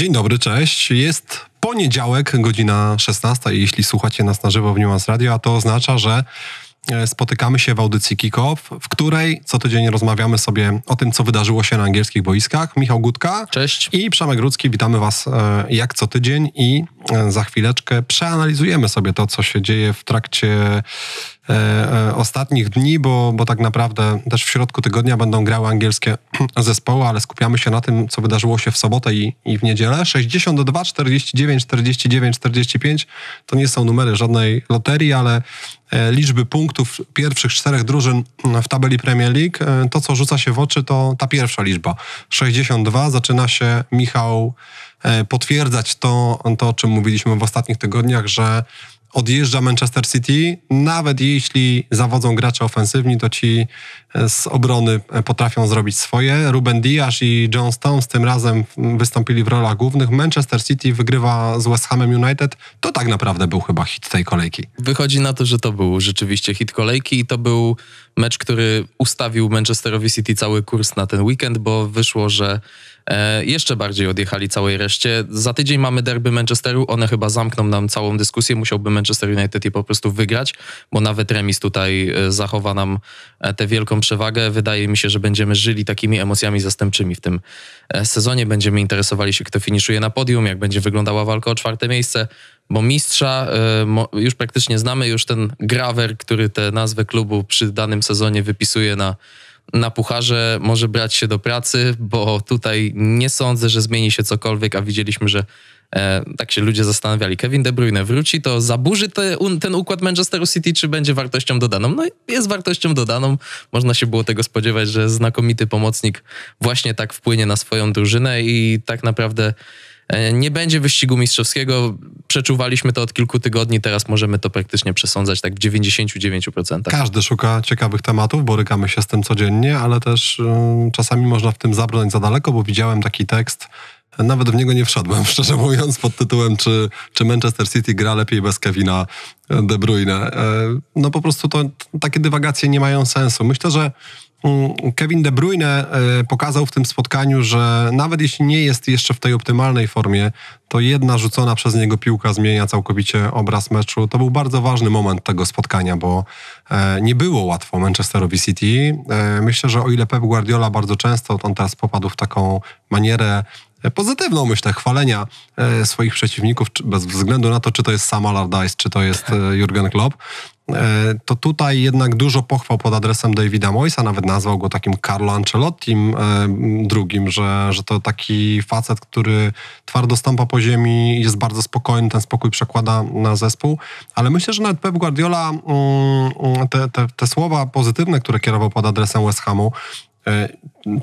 Dzień dobry, cześć. Jest poniedziałek, godzina 16. I jeśli słuchacie nas na żywo w Nuance Radio, a to oznacza, że e, spotykamy się w audycji Kickoff, w której co tydzień rozmawiamy sobie o tym, co wydarzyło się na angielskich boiskach. Michał Gutka. Cześć. I Przemek Rudzki. Witamy Was e, jak co tydzień i e, za chwileczkę przeanalizujemy sobie to, co się dzieje w trakcie E, e, ostatnich dni, bo, bo tak naprawdę też w środku tygodnia będą grały angielskie zespoły, ale skupiamy się na tym, co wydarzyło się w sobotę i, i w niedzielę. 62, 49, 49, 45 to nie są numery żadnej loterii, ale e, liczby punktów pierwszych czterech drużyn w tabeli Premier League, to co rzuca się w oczy to ta pierwsza liczba. 62 zaczyna się Michał potwierdzać to, to o czym mówiliśmy w ostatnich tygodniach, że odjeżdża Manchester City, nawet jeśli zawodzą gracze ofensywni, to ci e, z obrony e, potrafią zrobić swoje. Ruben Dias i John Stones tym razem wystąpili w rolach głównych. Manchester City wygrywa z West Hamem United. To tak naprawdę był chyba hit tej kolejki. Wychodzi na to, że to był rzeczywiście hit kolejki i to był mecz, który ustawił Manchesterowi City cały kurs na ten weekend, bo wyszło, że e, jeszcze bardziej odjechali całej reszcie. Za tydzień mamy derby Manchesteru, one chyba zamkną nam całą dyskusję, musiałby Manchester United je po prostu wygrać, bo nawet remis tutaj e, zachowa nam e, tę wielką przewagę. Wydaje mi się, że będziemy żyli takimi emocjami zastępczymi w tym e, sezonie, będziemy interesowali się, kto finiszuje na podium, jak będzie wyglądała walka o czwarte miejsce, bo mistrza już praktycznie znamy, już ten grawer, który tę nazwę klubu przy danym sezonie wypisuje na na pucharze może brać się do pracy, bo tutaj nie sądzę, że zmieni się cokolwiek, a widzieliśmy, że e, tak się ludzie zastanawiali. Kevin De Bruyne wróci, to zaburzy te, un, ten układ Manchesteru City, czy będzie wartością dodaną? No jest wartością dodaną. Można się było tego spodziewać, że znakomity pomocnik właśnie tak wpłynie na swoją drużynę i tak naprawdę E, nie będzie wyścigu mistrzowskiego. Przeczuwaliśmy to od kilku tygodni, teraz możemy to praktycznie przesądzać tak w 99%. Każdy szuka ciekawych tematów, borykamy się z tym codziennie, ale też mm, czasami można w tym zabrnąć za daleko, bo widziałem taki tekst. E, nawet w niego nie wszedłem, szczerze mówiąc, pod tytułem czy, czy Manchester City gra lepiej bez Kevina e, De Bruyne. No po prostu to, takie dywagacje nie mają sensu. Myślę, że Mm, Kevin De Bruyne e, pokazał w tym spotkaniu, że nawet jeśli nie jest jeszcze w tej optymalnej formie, to jedna rzucona przez niego piłka zmienia całkowicie obraz meczu. To był bardzo ważny moment tego spotkania, bo e, nie było łatwo Manchesterowi City. E, myślę, że o ile Pep Guardiola bardzo często, on teraz popadł w taką manierę pozytywną, myślę, tak, chwalenia e, swoich przeciwników, bez względu na to, czy to jest Sam Allardyce, czy to jest e, Jurgen Klopp. E, to tutaj jednak dużo pochwał pod adresem Davida Moysa, nawet nazwał go takim Carlo Ancelottim drugim, że, że to taki facet, który twardo stąpa po ziemi, jest bardzo spokojny, ten spokój przekłada na zespół, ale myślę, że nawet Pep Guardiola mm, mm, te, te, te słowa pozytywne, które kierował pod adresem West Hamu, E,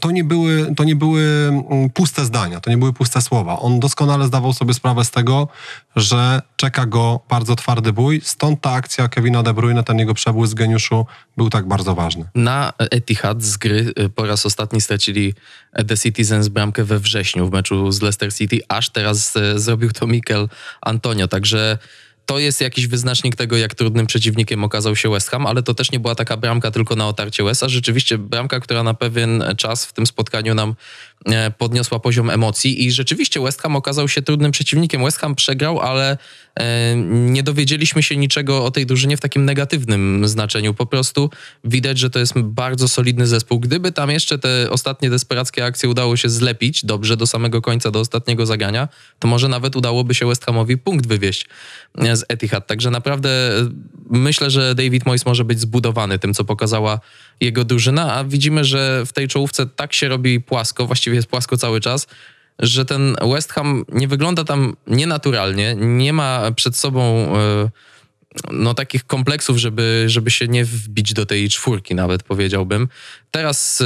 to nie, były, to nie były mm, puste zdania, to nie były puste słowa. On doskonale zdawał sobie sprawę z tego, że czeka go bardzo twardy bój, stąd ta akcja Kevina De Bruyne, ten jego przebłysk geniuszu był tak bardzo ważny. Na Etihad z gry y, po raz ostatni stracili The Citizens bramkę we wrześniu w meczu z Leicester City, aż teraz y, zrobił to Mikel Antonio, także to jest jakiś wyznacznik tego, jak trudnym przeciwnikiem okazał się West Ham, ale to też nie była taka bramka tylko na otarcie Wesa. Rzeczywiście bramka, która na pewien czas w tym spotkaniu nam E, podniosła poziom emocji i rzeczywiście West Ham okazał się trudnym przeciwnikiem. West Ham przegrał, ale e, nie dowiedzieliśmy się niczego o tej drużynie w takim negatywnym znaczeniu. Po prostu widać, że to jest bardzo solidny zespół. Gdyby tam jeszcze te ostatnie desperackie akcje udało się zlepić dobrze do samego końca, do ostatniego zagania, to może nawet udałoby się West Hamowi punkt wywieźć e, z Etihad. Także naprawdę myślę, że David Moyes może być zbudowany tym, co pokazała jego drużyna, a widzimy, że w tej czołówce tak się robi płasko, właściwie właściwie jest płasko cały czas, że ten West Ham nie wygląda tam nienaturalnie, nie ma przed sobą e, no, takich kompleksów, żeby, żeby się nie wbić do tej czwórki nawet powiedziałbym. Teraz e,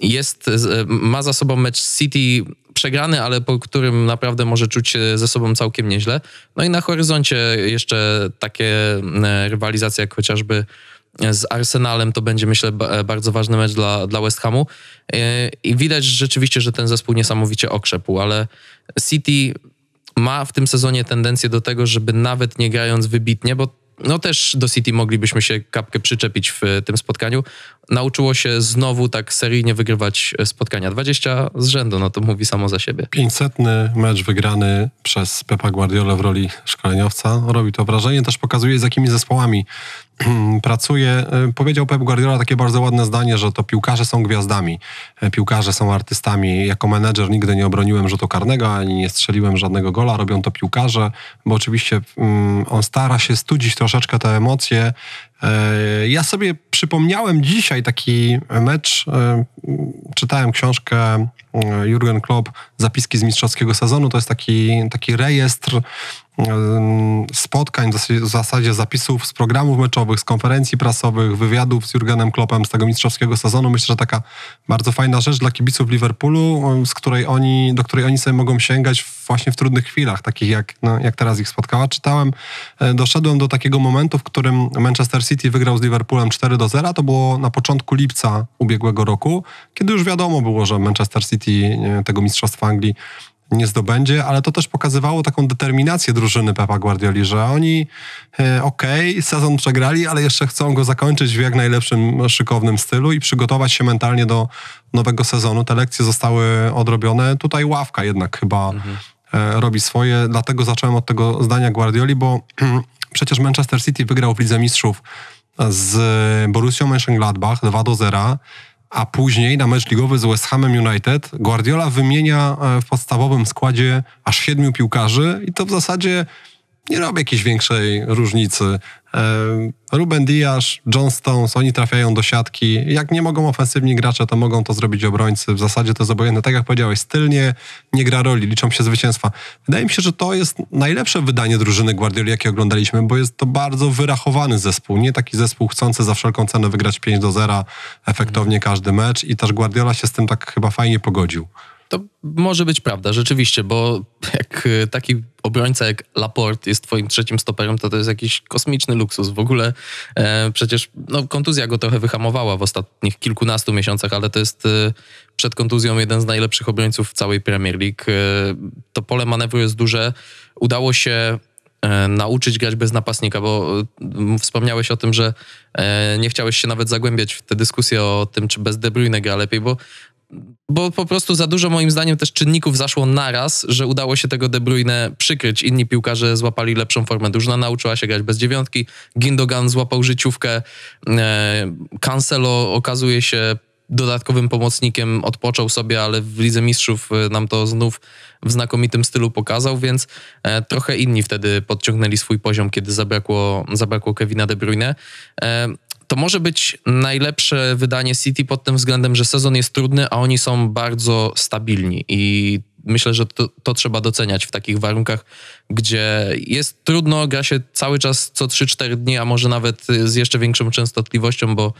jest, e, ma za sobą mecz City przegrany, ale po którym naprawdę może czuć się ze sobą całkiem nieźle. No i na horyzoncie jeszcze takie rywalizacje jak chociażby z Arsenalem to będzie, myślę, e, bardzo ważny mecz dla, dla West Hamu. E, I widać rzeczywiście, że ten zespół niesamowicie okrzepł, ale City ma w tym sezonie tendencję do tego, żeby nawet nie grając wybitnie, bo no też do City moglibyśmy się kapkę przyczepić w e, tym spotkaniu. Nauczyło się znowu tak seryjnie wygrywać e, spotkania. 20 z rzędu, no to mówi samo za siebie. 500 mecz wygrany przez Pepa Guardiola w roli szkoleniowca. Robi to wrażenie, też pokazuje z jakimi zespołami pracuje. E, powiedział Pep Guardiola takie bardzo ładne zdanie, że to piłkarze są gwiazdami, piłkarze są artystami. Jako menedżer nigdy nie obroniłem rzutu karnego, ani nie strzeliłem żadnego gola, robią to piłkarze, bo oczywiście mm, on stara się studzić troszkę troszeczkę te emocje. E, ja sobie przypomniałem dzisiaj taki mecz. E, czytałem książkę e, Jurgen Klopp, zapiski z mistrzowskiego sezonu. To jest taki, taki rejestr spotkań, w zasadzie zapisów z programów meczowych, z konferencji prasowych, wywiadów z Jurgenem Kloppem z tego mistrzowskiego sezonu. Myślę, że taka bardzo fajna rzecz dla kibiców Liverpoolu, z której oni, do której oni sobie mogą sięgać właśnie w trudnych chwilach, takich jak, no, jak teraz ich spotkała. Czytałem, e, doszedłem do takiego momentu, w którym Manchester City wygrał z Liverpoolem 4 do 0. To było na początku lipca ubiegłego roku, kiedy już wiadomo było, że Manchester City e, tego mistrzostwa Anglii nie zdobędzie, ale to też pokazywało taką determinację drużyny Pepa Guardioli, że oni e, okej, okay, sezon przegrali, ale jeszcze chcą go zakończyć w jak najlepszym, szykownym stylu i przygotować się mentalnie do nowego sezonu. Te lekcje zostały odrobione. Tutaj ławka jednak chyba mhm. E, robi swoje, dlatego zacząłem od tego zdania Guardioli, bo przecież Manchester City wygrał w Lidze Mistrzów z Borussią Mönchengladbach 2 do 0 a później na mecz ligowy z West Hamem United Guardiola wymienia e, w podstawowym składzie aż siedmiu piłkarzy i to w zasadzie nie robi jakiejś większej różnicy. E, Ruben Diaz, John Stones, oni trafiają do siatki. Jak nie mogą ofensywni gracze, to mogą to zrobić obrońcy. W zasadzie to jest obojętne. Tak jak powiedziałeś, stylnie nie gra roli, liczą się zwycięstwa. Wydaje mi się, że to jest najlepsze wydanie drużyny Guardioli, jakie oglądaliśmy, bo jest to bardzo wyrachowany zespół. Nie taki zespół chcący za wszelką cenę wygrać 5 do 0 efektownie każdy mecz i też Guardiola się z tym tak chyba fajnie pogodził. To może być prawda, rzeczywiście, bo jak e, taki obrońca jak Laport jest twoim trzecim stoperem, to to jest jakiś kosmiczny luksus. W ogóle e, przecież no, kontuzja go trochę wyhamowała w ostatnich kilkunastu miesiącach, ale to jest e, przed kontuzją jeden z najlepszych obrońców w całej Premier League. E, to pole manewru jest duże. Udało się e, nauczyć grać bez napastnika, bo e, wspomniałeś o tym, że nie chciałeś się nawet zagłębiać w tę dyskusję o tym, czy bez De Bruyne gra lepiej, bo bo po prostu za dużo moim zdaniem też czynników zaszło naraz, że udało się tego De Bruyne przykryć. Inni piłkarze złapali lepszą formę. Dużna nauczyła się grać bez dziewiątki, Gindogan złapał życiówkę, e, Cancelo okazuje się dodatkowym pomocnikiem, odpoczął sobie, ale w Lidze Mistrzów e, nam to znów w znakomitym stylu pokazał, więc e, trochę inni wtedy podciągnęli swój poziom, kiedy zabrakło, zabrakło Kevina De Bruyne to może być najlepsze wydanie City pod tym względem, że sezon jest trudny, a oni są bardzo stabilni i myślę, że to, to, trzeba doceniać w takich warunkach, gdzie jest trudno, gra się cały czas co 3-4 dni, a może nawet z jeszcze większą częstotliwością, bo,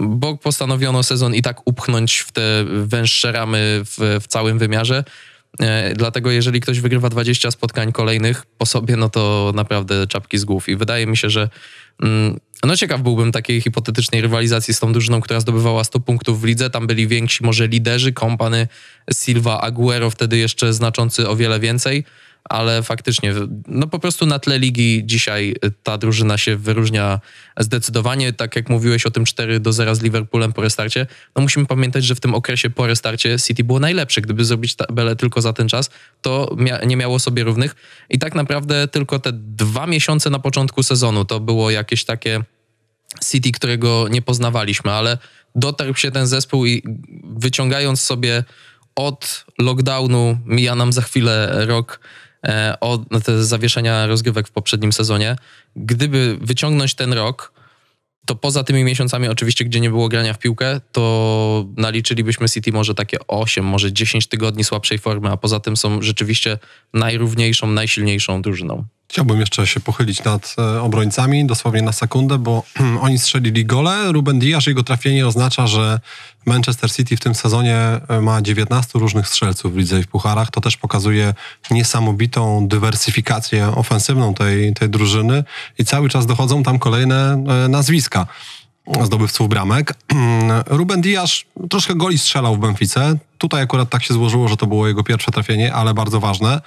bo postanowiono sezon i tak upchnąć w te węższe ramy w, w całym wymiarze. E, dlatego jeżeli ktoś wygrywa 20 spotkań kolejnych po sobie, no to naprawdę czapki z głów. I wydaje mi się, że mm, no ciekaw byłbym takiej hipotetycznej rywalizacji z tą drużyną, która zdobywała 100 punktów w lidze. Tam byli więksi może liderzy, kompany Silva, Aguero wtedy jeszcze znaczący o wiele więcej ale faktycznie, no po prostu na tle ligi dzisiaj y, ta drużyna się wyróżnia zdecydowanie. Tak jak mówiłeś o tym 4 do 0 z Liverpoolem po restarcie, no musimy pamiętać, że w tym okresie po restarcie City było najlepsze. Gdyby zrobić tabelę tylko za ten czas, to mia nie miało sobie równych. I tak naprawdę tylko te dwa miesiące na początku sezonu to było jakieś takie City, którego nie poznawaliśmy, ale dotarł się ten zespół i wyciągając sobie od lockdownu, mija nam za chwilę rok, E, o no, te zawieszenia rozgrywek w poprzednim sezonie. Gdyby wyciągnąć ten rok, to poza tymi miesiącami oczywiście, gdzie nie było grania w piłkę, to naliczylibyśmy City może takie 8, może 10 tygodni słabszej formy, a poza tym są rzeczywiście najrówniejszą, najsilniejszą drużyną. Chciałbym jeszcze się pochylić nad e, obrońcami, dosłownie na sekundę, bo oni strzelili gole. Ruben Dias, jego trafienie oznacza, że Manchester City w tym sezonie e, ma 19 różnych strzelców w lidze i w pucharach. To też pokazuje niesamowitą dywersyfikację ofensywną tej, tej drużyny i cały czas dochodzą tam kolejne e, nazwiska zdobywców bramek. Ruben Dias troszkę goli strzelał w Benfice. Tutaj akurat tak się złożyło, że to było jego pierwsze trafienie, ale bardzo ważne.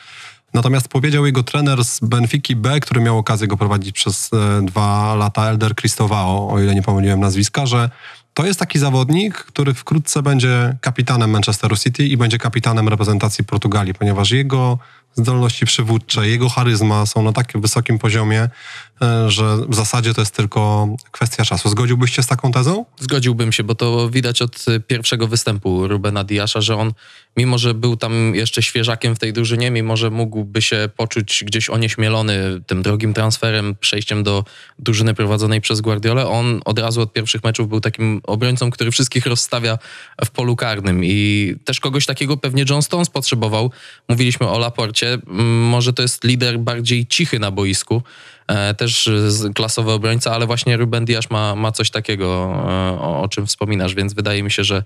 Natomiast powiedział jego trener z Benfiki B, który miał okazję go prowadzić przez e, dwa lata, Elder Cristóvão, o ile nie pomyliłem nazwiska, że to jest taki zawodnik, który wkrótce będzie kapitanem Manchesteru City i będzie kapitanem reprezentacji Portugalii, ponieważ jego zdolności przywódcze, jego charyzma są na takim wysokim poziomie, e, że w zasadzie to jest tylko kwestia czasu. Zgodziłbyś się z taką tezą? Zgodziłbym się, bo to widać od e, pierwszego występu Rubena Diasza, że on, mimo że był tam jeszcze świeżakiem w tej drużynie, mimo że mógłby się poczuć gdzieś onieśmielony tym drogim transferem, przejściem do drużyny prowadzonej przez Guardiolę, on od razu od pierwszych meczów był takim obrońcą, który wszystkich rozstawia w polu karnym i też kogoś takiego pewnie John Stones potrzebował. Mówiliśmy o Laporcie, Mm, może to jest lider bardziej cichy na boisku, e, też klasowy obrońca, ale właśnie Ruben Diasz ma, ma coś takiego, e, o, o czym wspominasz, więc wydaje mi się, że,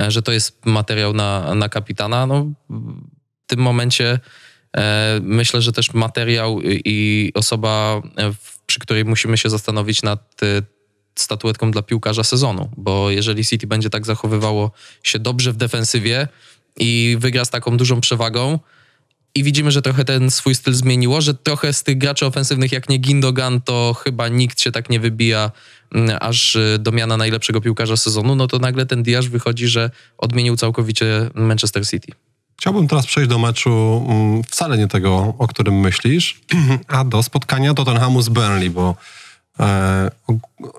e, że to jest materiał na, na kapitana. No, w tym momencie myślę, że też materiał i osoba, przy której musimy się zastanowić nad statuetką dla piłkarza sezonu, bo jeżeli City będzie tak zachowywało się dobrze w defensywie i wygra z taką dużą przewagą, i widzimy, że trochę ten swój styl zmieniło, że trochę z tych graczy ofensywnych, jak nie Gindogan, to chyba nikt się tak nie wybija mm, aż y, do miana najlepszego piłkarza sezonu. No to nagle ten Diasz wychodzi, że odmienił całkowicie Manchester City. Chciałbym teraz przejść do meczu mm, wcale nie tego, o którym myślisz, a do spotkania Tottenhamu z Burnley, bo e,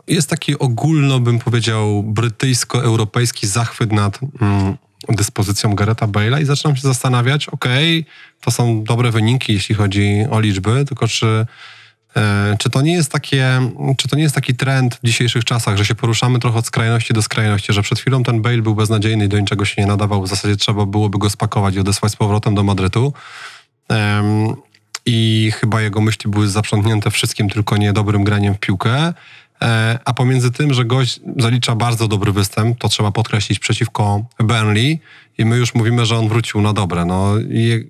jest taki ogólno, bym powiedział, brytyjsko-europejski zachwyt nad mm, dyspozycją Gareta Bale'a i zaczynam się zastanawiać, okej, okay, to są dobre wyniki, jeśli chodzi o liczby, tylko czy, e, czy, to nie jest takie, czy to nie jest taki trend w dzisiejszych czasach, że się poruszamy trochę od skrajności do skrajności, że przed chwilą ten Bale był beznadziejny i do niczego się nie nadawał, w zasadzie trzeba byłoby go spakować i odesłać z powrotem do Madrytu. i chyba jego myśli były zaprzątnięte wszystkim, tylko nie dobrym graniem w piłkę. E, a pomiędzy tym, że gość zalicza bardzo dobry występ, to trzeba podkreślić przeciwko Burnley i my już mówimy, że on wrócił na dobre. No, I,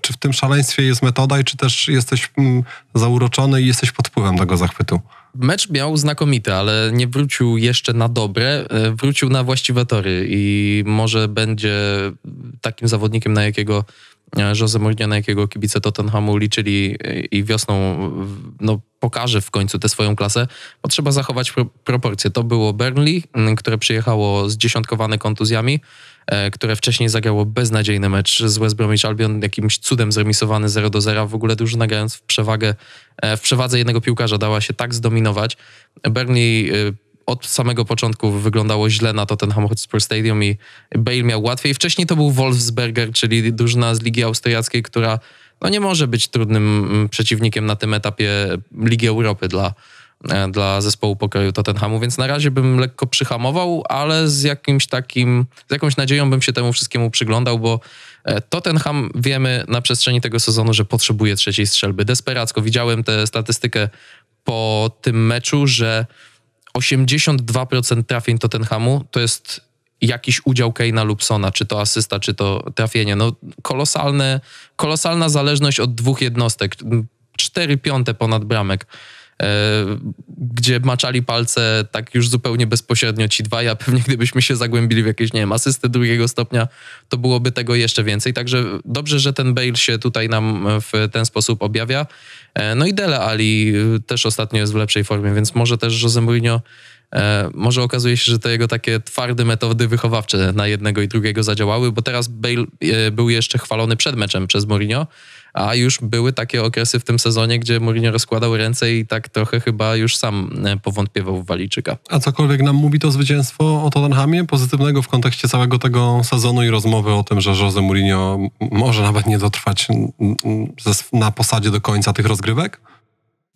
czy w tym szaleństwie jest metoda i czy też jesteś mm, zauroczony i jesteś pod wpływem tego zachwytu? Mecz miał znakomity, ale nie wrócił jeszcze na dobre, e, wrócił na właściwe tory i może będzie takim zawodnikiem, na jakiego E, Jose Mourinho, na jakiego kibice Tottenhamu liczyli e, i wiosną no, pokaże w końcu tę swoją klasę, bo trzeba zachować pro, proporcje. To było Burnley, które przyjechało zdziesiątkowane kontuzjami, e, które wcześniej zagrało beznadziejny mecz z West Bromwich Albion, jakimś cudem zremisowany 0 do 0, w ogóle dużo nagrając w przewagę, w przewadze jednego piłkarza dała się tak zdominować. Burnley od samego początku wyglądało źle na Tottenham Sports Stadium i Bale miał łatwiej. Wcześniej to był Wolfsberger, czyli drużyna z Ligi Austriackiej, która no nie może być trudnym mm, przeciwnikiem na tym etapie Ligi Europy dla, e, dla zespołu pokoju Tottenhamu, więc na razie bym lekko przyhamował, ale z jakimś takim, z jakąś nadzieją bym się temu wszystkiemu przyglądał, bo e, Tottenham wiemy na przestrzeni tego sezonu, że potrzebuje trzeciej strzelby. Desperacko widziałem tę statystykę po tym meczu, że 82% trafień Tottenhamu to jest jakiś udział Keina lub Sona, czy to asysta, czy to trafienie. No, kolosalne, kolosalna zależność od dwóch jednostek. cztery piąte ponad bramek. E, gdzie maczali palce tak już zupełnie bezpośrednio ci dwa. Ja pewnie gdybyśmy się zagłębili w jakieś, nie wiem, asysty drugiego stopnia, to byłoby tego jeszcze więcej. Także dobrze, że ten Bale się tutaj nam w ten sposób objawia. E, no i Dele Ali e, też ostatnio jest w lepszej formie, więc może też Jose Mourinho może okazuje się, że te jego takie twarde metody wychowawcze na jednego i drugiego zadziałały, bo teraz Bale był jeszcze chwalony przed meczem przez Mourinho, a już były takie okresy w tym sezonie, gdzie Mourinho rozkładał ręce i tak trochę chyba już sam e, powątpiewał w Waliczyka. A cokolwiek nam mówi to zwycięstwo o Tottenhamie, pozytywnego w kontekście całego tego sezonu i rozmowy o tym, że Jose Mourinho może nawet nie dotrwać na posadzie do końca tych rozgrywek?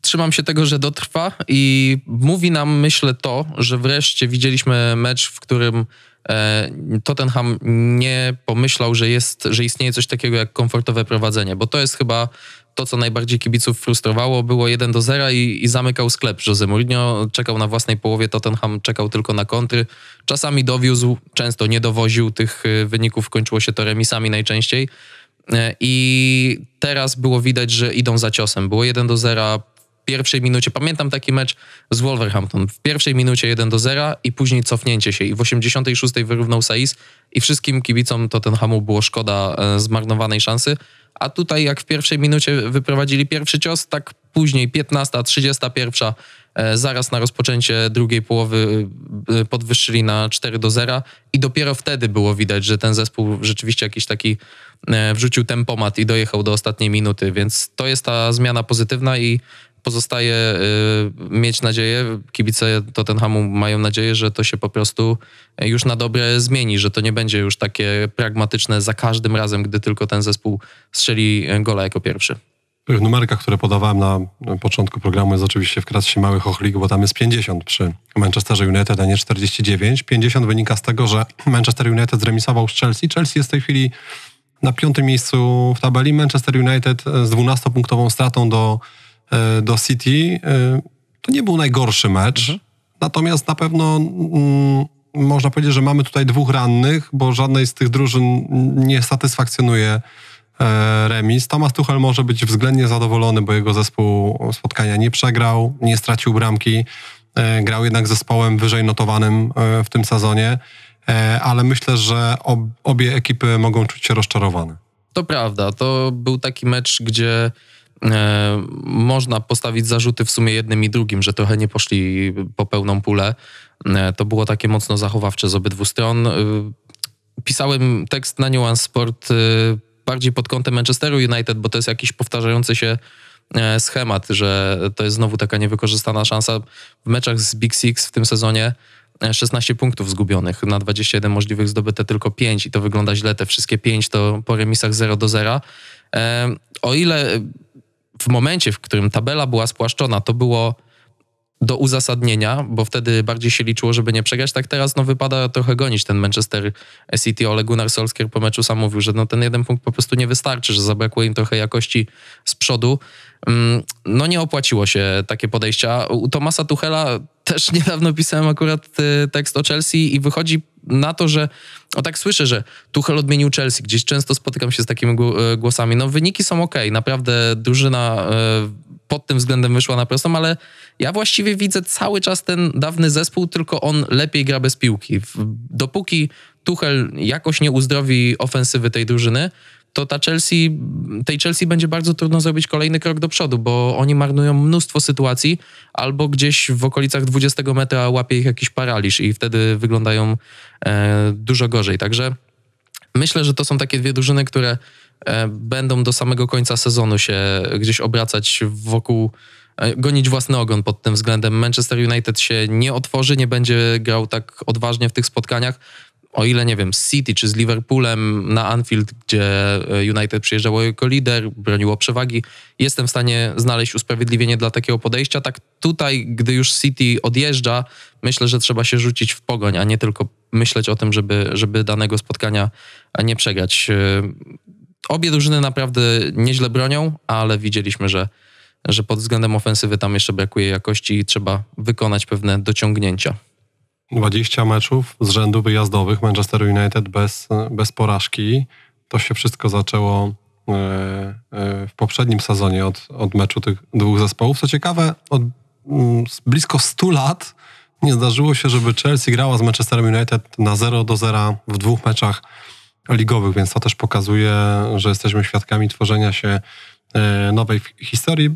trzymam się tego, że dotrwa i mówi nam, myślę, to, że wreszcie widzieliśmy mecz, w którym E, Tottenham nie pomyślał, że, jest, że istnieje coś takiego jak komfortowe prowadzenie, bo to jest chyba to, co najbardziej kibiców frustrowało. Było 1 do 0 i, i zamykał sklep Jose Mourinho, czekał na własnej połowie, Tottenham czekał tylko na kontry. Czasami dowiózł, często nie dowoził tych e, wyników, kończyło się to remisami najczęściej. E, I teraz było widać, że idą za ciosem. Było 1 do 0, pierwszej minucie, pamiętam taki mecz z Wolverhampton, w pierwszej minucie 1 do 0 i później cofnięcie się i w 86 wyrównał Saiz i wszystkim kibicom to Tottenhamu było szkoda e, zmarnowanej szansy, a tutaj jak w pierwszej minucie wyprowadzili pierwszy cios, tak później 15, 31, e, zaraz na rozpoczęcie drugiej połowy e, podwyższyli na 4 do 0 i dopiero wtedy było widać, że ten zespół rzeczywiście jakiś taki wrzucił tempomat i dojechał do ostatniej minuty, więc to jest ta zmiana pozytywna i pozostaje y, mieć nadzieję, kibice Tottenhamu mają nadzieję, że to się po prostu y, już na dobre zmieni, że to nie będzie już takie pragmatyczne za każdym razem, gdy tylko ten zespół strzeli y, gola jako pierwszy. W numerkach, które podawałem na początku programu, jest oczywiście w krasie małych ochlik, bo tam jest 50 przy Manchester United, a nie 49. 50 wynika z tego, że Manchester United zremisował z Chelsea. Chelsea jest w tej chwili na piątym miejscu w tabeli. Manchester United z 12-punktową stratą do E, do City. E, to nie był najgorszy mecz, mhm. natomiast na pewno mm, można powiedzieć, że mamy tutaj dwóch rannych, bo żadnej z tych drużyn nie satysfakcjonuje e, remis. Tomasz Tuchel może być względnie zadowolony, bo jego zespół spotkania nie przegrał, nie stracił bramki, grał jednak zespołem wyżej notowanym w tym sezonie, ale myślę, że obie ekipy mogą czuć się rozczarowane. To prawda, to był taki mecz, gdzie E, można postawić zarzuty w sumie jednym i drugim, że trochę nie poszli po pełną pulę. E, to było takie mocno zachowawcze z obydwu stron. E, pisałem tekst na Nuance Sport bardziej pod kątem Manchesteru United, bo to jest jakiś powtarzający się schemat, że to jest znowu taka niewykorzystana szansa. W meczach z Big Six w tym sezonie 16 punktów zgubionych, na 21 możliwych zdobyte tylko 5 i to wygląda źle, te wszystkie 5 to po remisach 0 do 0. O ile w momencie, w którym tabela była spłaszczona, to było do uzasadnienia, bo wtedy bardziej się liczyło, żeby nie przegrać. Tak teraz no, wypada trochę gonić ten Manchester City. Ole Gunnar Solskjaer po meczu sam mówił, że no, ten jeden punkt po prostu nie wystarczy, że zabrakło im trochę jakości z przodu. Mm, no nie opłaciło się takie podejścia. U Tomasa Tuchela też niedawno pisałem akurat y, tekst o Chelsea i wychodzi na to, że o tak słyszę, że Tuchel odmienił Chelsea. Gdzieś często spotykam się z takimi y, głosami. No wyniki są ok, naprawdę drużyna y, pod tym względem wyszła na prostą, ale ja właściwie widzę cały czas ten dawny zespół, tylko on lepiej gra bez piłki. Dopóki Tuchel jakoś nie uzdrowi ofensywy tej drużyny, to ta Chelsea, tej Chelsea będzie bardzo trudno zrobić kolejny krok do przodu, bo oni marnują mnóstwo sytuacji, albo gdzieś w okolicach 20 metra łapie ich jakiś paraliż i wtedy wyglądają e, dużo gorzej. Także myślę, że to są takie dwie drużyny, które E, będą do samego końca sezonu się gdzieś obracać wokół, e, gonić własny ogon pod tym względem. Manchester United się nie otworzy, nie będzie grał tak odważnie w tych spotkaniach. O ile nie wiem, z City czy z Liverpoolem na Anfield, gdzie e, United przyjeżdżało jako lider, broniło przewagi, jestem w stanie znaleźć usprawiedliwienie dla takiego podejścia. Tak tutaj, gdy już City odjeżdża, myślę, że trzeba się rzucić w pogoń, a nie tylko myśleć o tym, żeby, żeby danego spotkania nie przegrać obie drużyny naprawdę nieźle bronią, ale widzieliśmy, że, że pod względem ofensywy tam jeszcze brakuje jakości i trzeba wykonać pewne dociągnięcia. 20 meczów z rzędu wyjazdowych Manchester United bez, bez porażki. To się wszystko zaczęło e, e, w poprzednim sezonie od, od meczu tych dwóch zespołów. Co ciekawe, od mm, blisko 100 lat nie zdarzyło się, żeby Chelsea grała z Manchesterem United na 0 do 0 w dwóch meczach ligowych, więc to też pokazuje, że jesteśmy świadkami tworzenia się e, nowej historii.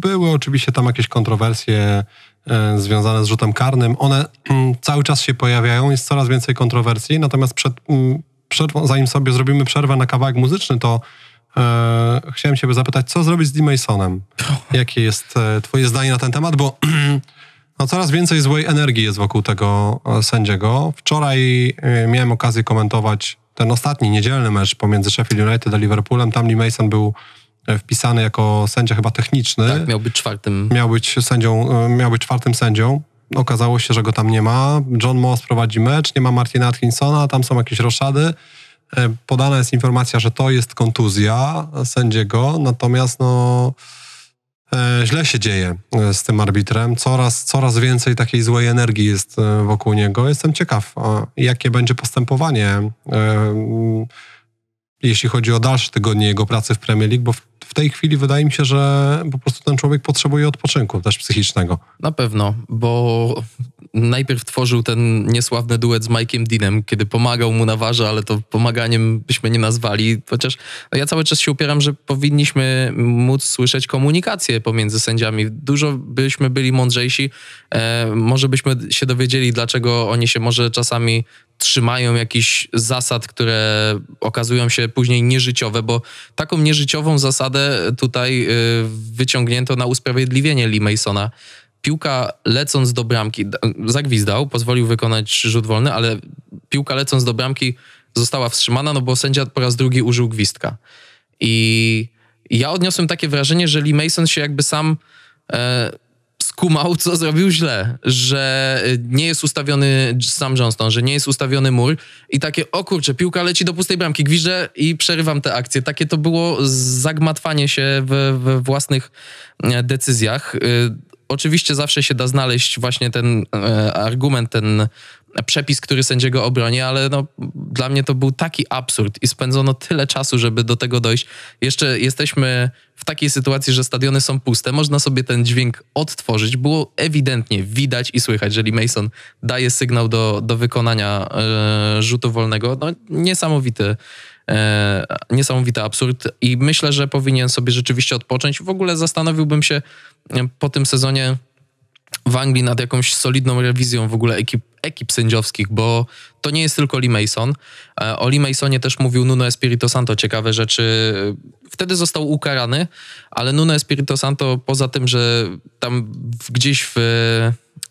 Były oczywiście tam jakieś kontrowersje e, związane z rzutem karnym. One mm, cały czas się pojawiają, jest coraz więcej kontrowersji, natomiast przed, mm, przed zanim sobie zrobimy przerwę na kawałek muzyczny, to e, chciałem ciebie zapytać, co zrobić z D. Masonem? Jakie jest e, twoje zdanie na ten temat? Bo no, coraz więcej złej energii jest wokół tego sędziego. Wczoraj miałem okazję komentować ten ostatni niedzielny mecz pomiędzy Sheffield United a Liverpoolem, tam Lee Mason był e, wpisany jako sędzia chyba techniczny. Tak, miał być czwartym. Miał być sędzią, e, miał być czwartym sędzią. Okazało się, że go tam nie ma. John Moss prowadzi mecz, nie ma Martina Atkinsona, tam są jakieś roszady. E, podana jest informacja, że to jest kontuzja sędziego, natomiast no E, źle się dzieje e, z tym arbitrem. Coraz, coraz więcej takiej złej energii jest e, wokół niego. Jestem ciekaw, jakie będzie postępowanie, mm, jeśli chodzi o dalsze tygodnie jego pracy w Premier League, bo w tej chwili wydaje mi się, że po prostu ten człowiek potrzebuje odpoczynku też psychicznego. Na pewno, bo najpierw tworzył ten niesławny duet z Mike'iem Deanem, kiedy pomagał mu na warze, ale to pomaganiem byśmy nie nazwali, chociaż ja cały czas się upieram, że powinniśmy móc słyszeć komunikację pomiędzy sędziami. Dużo byśmy byli mądrzejsi, e, może byśmy się dowiedzieli, dlaczego oni się może czasami trzymają jakichś zasad, które okazują się później nieżyciowe, bo taką nieżyciową zasadę tutaj y, wyciągnięto na usprawiedliwienie Lee Masona piłka lecąc do bramki, zagwizdał, pozwolił wykonać rzut wolny, ale piłka lecąc do bramki została wstrzymana, no bo sędzia po raz drugi użył gwizdka. I ja odniosłem takie wrażenie, że Lee Mason się jakby sam e, skumał, co zrobił źle, że e, nie jest ustawiony sam Johnston, że nie jest ustawiony mur i takie, o kurczę, piłka leci do pustej bramki, gwiżdżę i przerywam tę akcję. Takie to było zagmatwanie się we, w własnych e, decyzjach. E, oczywiście zawsze się da znaleźć właśnie ten e, argument, ten przepis, który sędziego obroni, ale no, dla mnie to był taki absurd i spędzono tyle czasu, żeby do tego dojść. Jeszcze jesteśmy w takiej sytuacji, że stadiony są puste, można sobie ten dźwięk odtworzyć. Było ewidentnie widać i słychać, jeżeli Mason daje sygnał do, do wykonania e, rzutu wolnego. No, niesamowity E, niesamowity absurd i myślę, że powinien sobie rzeczywiście odpocząć. W ogóle zastanowiłbym się e, po tym sezonie w Anglii nad jakąś solidną rewizją w ogóle ekip, ekip sędziowskich, bo to nie jest tylko Lee Mason. E, o Lee Masonie też mówił Nuno Espirito Santo ciekawe rzeczy. Wtedy został ukarany, ale Nuno Espirito Santo poza tym, że tam gdzieś w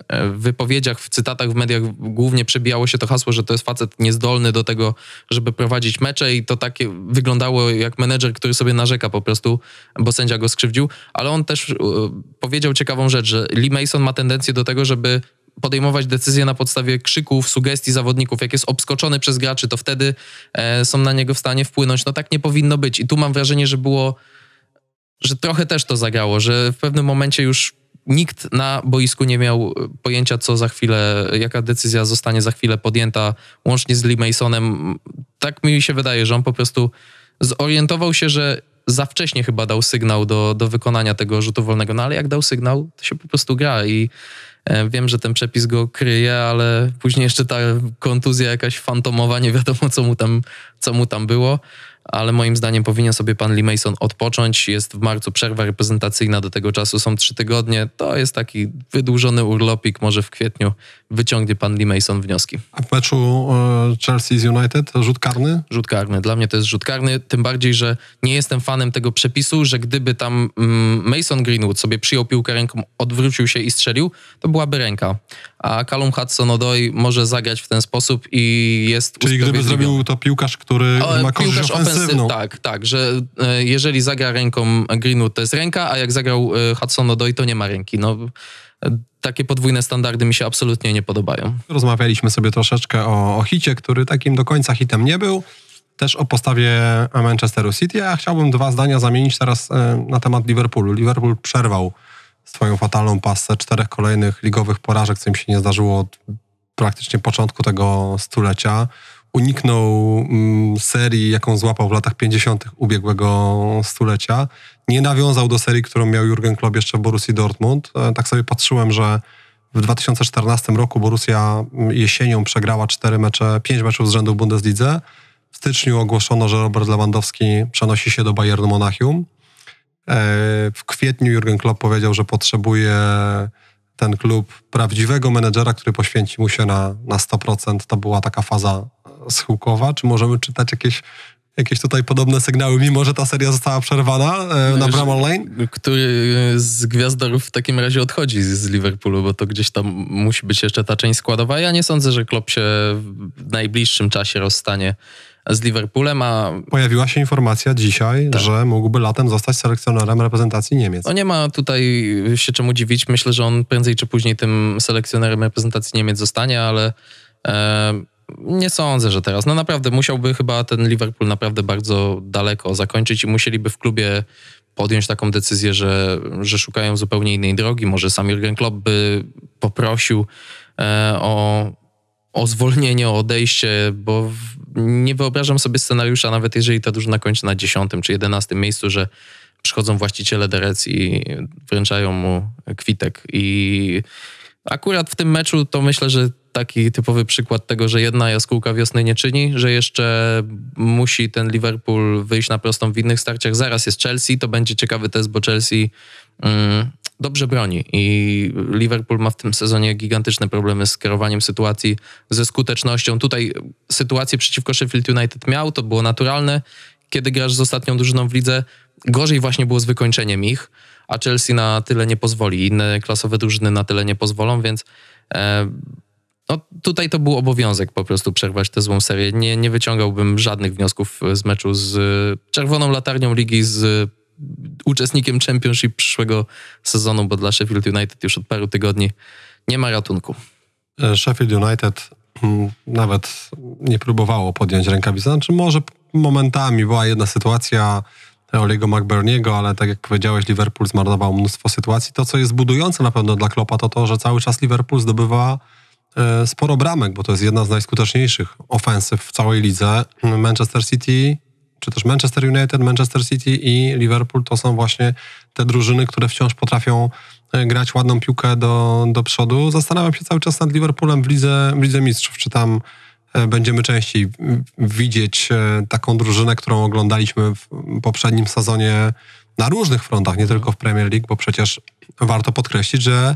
E, wypowiedziach, w cytatach w mediach głównie przebijało się to hasło, że to jest facet niezdolny do tego, żeby prowadzić mecze i to takie wyglądało jak menedżer, który sobie narzeka po prostu, bo sędzia go skrzywdził, ale on też e, powiedział ciekawą rzecz, że Lee Mason ma tendencję do tego, żeby podejmować decyzje na podstawie krzyków, sugestii zawodników. Jak jest obskoczony przez graczy, to wtedy e, są na niego w stanie wpłynąć. No tak nie powinno być. I tu mam wrażenie, że było, że trochę też to zagrało, że w pewnym momencie już nikt na boisku nie miał e, pojęcia, co za chwilę, jaka decyzja zostanie za chwilę podjęta, łącznie z Lee Masonem. Tak mi się wydaje, że on po prostu zorientował się, że za wcześnie chyba dał sygnał do, do wykonania tego rzutu wolnego, no ale jak dał sygnał, to się po prostu gra i e, wiem, że ten przepis go kryje, ale później jeszcze ta kontuzja jakaś fantomowa, nie wiadomo co mu tam, co mu tam było ale moim zdaniem powinien sobie pan Lee Mason odpocząć. Jest w marcu przerwa reprezentacyjna, do tego czasu są trzy tygodnie. To jest taki wydłużony urlopik, może w kwietniu wyciągnie pan Lee Mason wnioski. A w meczu e, Chelsea z United rzut karny? Rzut karny. Dla mnie to jest rzut karny, tym bardziej, że nie jestem fanem tego przepisu, że gdyby tam mm, Mason Greenwood sobie przyjął piłkę ręką, odwrócił się i strzelił, to byłaby ręka a Callum Hudson-Odoi może zagrać w ten sposób i jest Czyli gdyby zrobił to piłkarz, który o, ma korzyść ofensywną. Tak, tak, że e, jeżeli zagra ręką Greenwood to jest ręka, a jak zagrał e, Hudson-Odoi to nie ma ręki. No, e, takie podwójne standardy mi się absolutnie nie podobają. Rozmawialiśmy sobie troszeczkę o, o hicie, który takim do końca hitem nie był. Też o postawie Manchesteru City, a ja chciałbym dwa zdania zamienić teraz e, na temat Liverpoolu. Liverpool przerwał swoją fatalną pasę czterech kolejnych ligowych porażek, co im się nie zdarzyło od praktycznie początku tego stulecia. Uniknął mm, serii, jaką złapał w latach 50. ubiegłego stulecia. Nie nawiązał do serii, którą miał Jurgen Klopp jeszcze w Borussii Dortmund. E, tak sobie patrzyłem, że w 2014 roku Borussia mm, jesienią przegrała cztery mecze, 5 meczów z rzędu w Bundeslidze. W styczniu ogłoszono, że Robert Lewandowski przenosi się do Bayernu Monachium. E, w kwietniu Jurgen Klopp powiedział, że potrzebuje ten klub prawdziwego menedżera, który poświęci mu się na, na 100%. To była taka faza schyłkowa. Czy możemy czytać jakieś jakieś tutaj podobne sygnały, mimo że ta seria została przerwana e, na Bram Online. Który e, z gwiazdorów w takim razie odchodzi z Liverpoolu, bo to gdzieś tam musi być jeszcze ta część składowa. Ja nie sądzę, że Klopp się w najbliższym czasie rozstanie z Liverpoolem, a... Pojawiła się informacja dzisiaj, tak. że mógłby latem zostać selekcjonerem reprezentacji Niemiec. No nie ma tutaj się czemu dziwić. Myślę, że on prędzej czy później tym selekcjonerem reprezentacji Niemiec zostanie, ale... E, nie sądzę, że teraz. No naprawdę musiałby chyba ten Liverpool naprawdę bardzo daleko zakończyć i musieliby w klubie podjąć taką decyzję, że, że szukają zupełnie innej drogi. Może sam Jurgen Klopp by poprosił e, o o zwolnienie, o odejście, bo nie wyobrażam sobie scenariusza, nawet jeżeli ta drużyna kończy na 10 czy 11 miejscu, że przychodzą właściciele Derec i wręczają mu kwitek. I akurat w tym meczu to myślę, że taki typowy przykład tego, że jedna jaskółka wiosny nie czyni, że jeszcze musi ten Liverpool wyjść na prostą w innych starciach. Zaraz jest Chelsea, to będzie ciekawy test, bo Chelsea mm, dobrze broni i Liverpool ma w tym sezonie gigantyczne problemy z kierowaniem sytuacji, ze skutecznością. Tutaj sytuację przeciwko Sheffield United miał, to było naturalne. Kiedy grasz z ostatnią drużyną w lidze, gorzej właśnie było z wykończeniem ich, a Chelsea na tyle nie pozwoli, inne klasowe drużyny na tyle nie pozwolą, więc e, no, tutaj to był obowiązek po prostu przerwać tę złą serię. Nie, nie wyciągałbym żadnych wniosków z meczu z czerwoną latarnią ligi, z uczestnikiem Championship przyszłego sezonu, bo dla Sheffield United już od paru tygodni nie ma ratunku. E, Sheffield United mm, nawet nie próbowało podjąć rękawicy, znaczy może momentami była jedna sytuacja olego McBurniego, ale tak jak powiedziałeś, Liverpool zmarnował mnóstwo sytuacji. To, co jest budujące na pewno dla Klopa, to to, że cały czas Liverpool zdobywa e, sporo bramek, bo to jest jedna z najskuteczniejszych ofensyw w całej lidze. Manchester City czy też Manchester United, Manchester City i Liverpool to są właśnie te drużyny, które wciąż potrafią e, grać ładną piłkę do, do przodu. Zastanawiam się cały czas nad Liverpoolem w lidze, w lidze mistrzów, czy tam e, będziemy częściej widzieć e, taką drużynę, którą oglądaliśmy w poprzednim sezonie na różnych frontach, nie tylko w Premier League, bo przecież warto podkreślić, że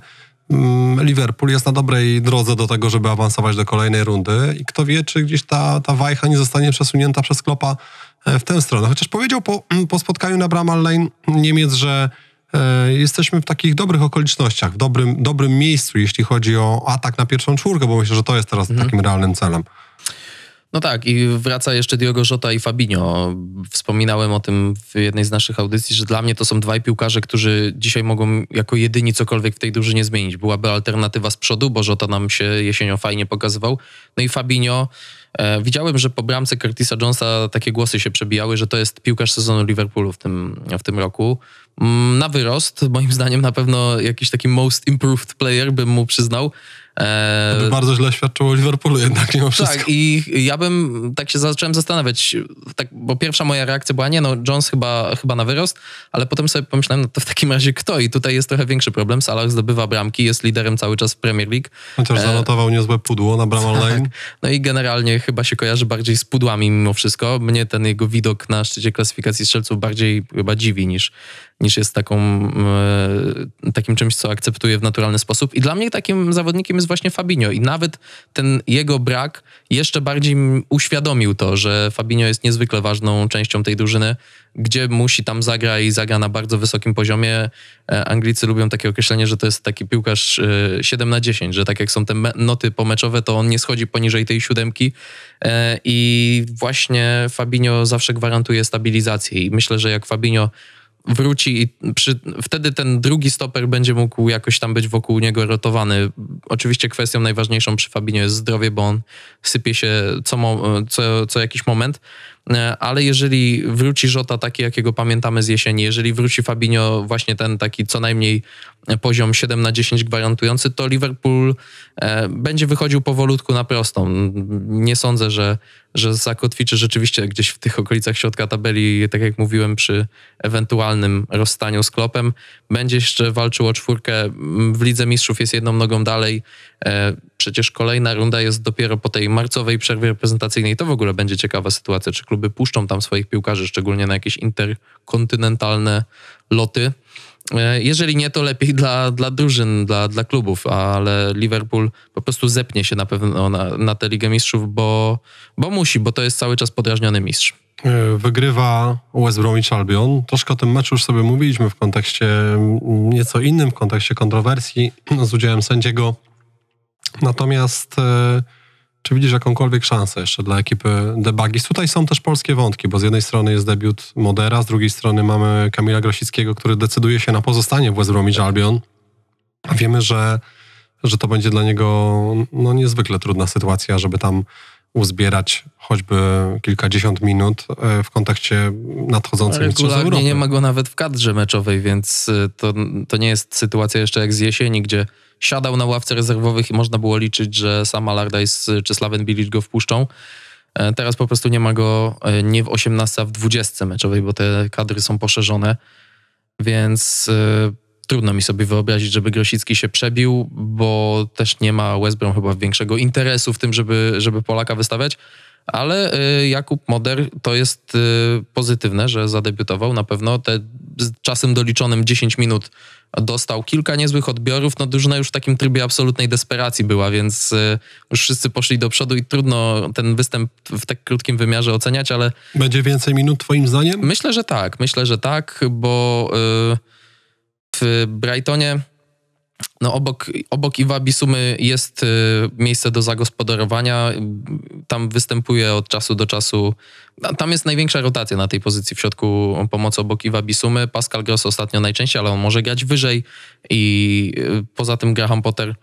mm, Liverpool jest na dobrej drodze do tego, żeby awansować do kolejnej rundy i kto wie, czy gdzieś ta, ta wajcha nie zostanie przesunięta przez Klopa E, w tę stronę. Chociaż powiedział po, mm, po spotkaniu na Bramal Lane Niemiec, że e, jesteśmy w takich dobrych okolicznościach, w dobrym, dobrym miejscu, jeśli chodzi o atak na pierwszą czwórkę, bo myślę, że to jest teraz mhm. takim realnym celem. No tak, i wraca jeszcze Diogo Jota i Fabinho. Wspominałem o tym w jednej z naszych audycji, że dla mnie to są dwaj piłkarze, którzy dzisiaj mogą jako jedyni cokolwiek w tej drużynie zmienić. Byłaby alternatywa z przodu, bo Jota nam się jesienią fajnie pokazywał. No i Fabinho, e, widziałem, że po bramce Curtisa Jonesa takie głosy się przebijały, że to jest piłkarz sezonu Liverpoolu w tym, w tym roku. Mm, na wyrost, moim zdaniem na pewno jakiś taki most improved player bym mu przyznał, E... To by bardzo źle świadczyło o Liverpoolu jednak mimo tak, wszystko. Tak, i ja bym tak się zacząłem zastanawiać, tak, bo pierwsza moja reakcja była, nie no, Jones chyba, chyba na wyrost, ale potem sobie pomyślałem, no to w takim razie kto? I tutaj jest trochę większy problem. Salah zdobywa bramki, jest liderem cały czas w Premier League. Chociaż e, zanotował niezłe pudło na Bram tak. Lane. No i generalnie chyba się kojarzy bardziej z pudłami mimo wszystko. Mnie ten jego widok na szczycie klasyfikacji strzelców bardziej chyba dziwi niż, niż jest taką, e, takim czymś, co akceptuje w naturalny sposób. I dla mnie takim zawodnikiem jest właśnie Fabinho. I nawet ten jego brak jeszcze bardziej uświadomił to, że Fabinho jest niezwykle ważną częścią tej drużyny, gdzie musi tam zagra i zagra na bardzo wysokim poziomie. E, Anglicy lubią takie określenie, że to jest taki piłkarz 7 e, na 10, że tak jak są te noty pomeczowe, to on nie schodzi poniżej tej siódemki i właśnie Fabinho zawsze gwarantuje stabilizację i myślę, że jak Fabinho wróci i przy, wtedy ten drugi stoper będzie mógł jakoś tam być wokół niego rotowany. Oczywiście kwestią najważniejszą przy Fabinie jest zdrowie, bo on sypie się co, mo, co, co jakiś moment, E, ale jeżeli wróci Żota taki, jakiego pamiętamy z jesieni, jeżeli wróci Fabinho właśnie ten taki co najmniej e, poziom 7 na 10 gwarantujący, to Liverpool e, będzie wychodził powolutku na prostą. Nie sądzę, że, że zakotwiczy rzeczywiście gdzieś w tych okolicach środka tabeli, tak jak mówiłem, przy ewentualnym rozstaniu z Klopem. Będzie jeszcze walczył o czwórkę. W Lidze Mistrzów jest jedną nogą dalej. Przecież kolejna runda jest dopiero po tej marcowej przerwie reprezentacyjnej. To w ogóle będzie ciekawa sytuacja, czy kluby puszczą tam swoich piłkarzy, szczególnie na jakieś interkontynentalne loty. E, jeżeli nie, to lepiej dla, dla drużyn, dla, dla klubów, ale Liverpool po prostu zepnie się na pewno na, na tę Ligę Mistrzów, bo, bo musi, bo to jest cały czas podrażniony mistrz. E, wygrywa West Bromwich Albion. Troszkę o tym meczu już sobie mówiliśmy w kontekście mm, nieco innym, w kontekście kontrowersji no, z udziałem sędziego Natomiast e, czy widzisz jakąkolwiek szansę jeszcze dla ekipy Debugis? Tutaj są też polskie wątki, bo z jednej strony jest debiut Modera, z drugiej strony mamy Kamila Grosickiego, który decyduje się na pozostanie w West Bromwich Albion. Wiemy, że, że to będzie dla niego no, niezwykle trudna sytuacja, żeby tam uzbierać choćby kilkadziesiąt minut e, w kontekście nadchodzącej mistrzostw Europy. nie ma go nawet w kadrze meczowej, więc e, to, to nie jest sytuacja jeszcze jak z jesieni, gdzie siadał na ławce rezerwowych i można było liczyć, że sam Allardyce czy Slaven Bilic go wpuszczą. E, teraz po prostu nie ma go e, nie w 18, a w 20 meczowej, bo te kadry są poszerzone, więc e, trudno mi sobie wyobrazić, żeby Grosicki się przebił, bo też nie ma West chyba większego interesu w tym, żeby, żeby Polaka wystawiać ale y, Jakub Moder to jest y, pozytywne, że zadebiutował. Na pewno te z czasem doliczonym 10 minut dostał kilka niezłych odbiorów. No drużyna już w takim trybie absolutnej desperacji była, więc y, już wszyscy poszli do przodu i trudno ten występ w tak krótkim wymiarze oceniać, ale... Będzie więcej minut twoim zdaniem? Myślę, że tak. Myślę, że tak, bo w Brightonie no obok, obok Iwabi Sumy jest y, miejsce do zagospodarowania. Tam występuje od czasu do czasu. No, tam jest największa rotacja na tej pozycji w środku pomocy obok Iwabi Sumy. Pascal Gross ostatnio najczęściej, ale on może grać wyżej. I y, poza tym Graham Potter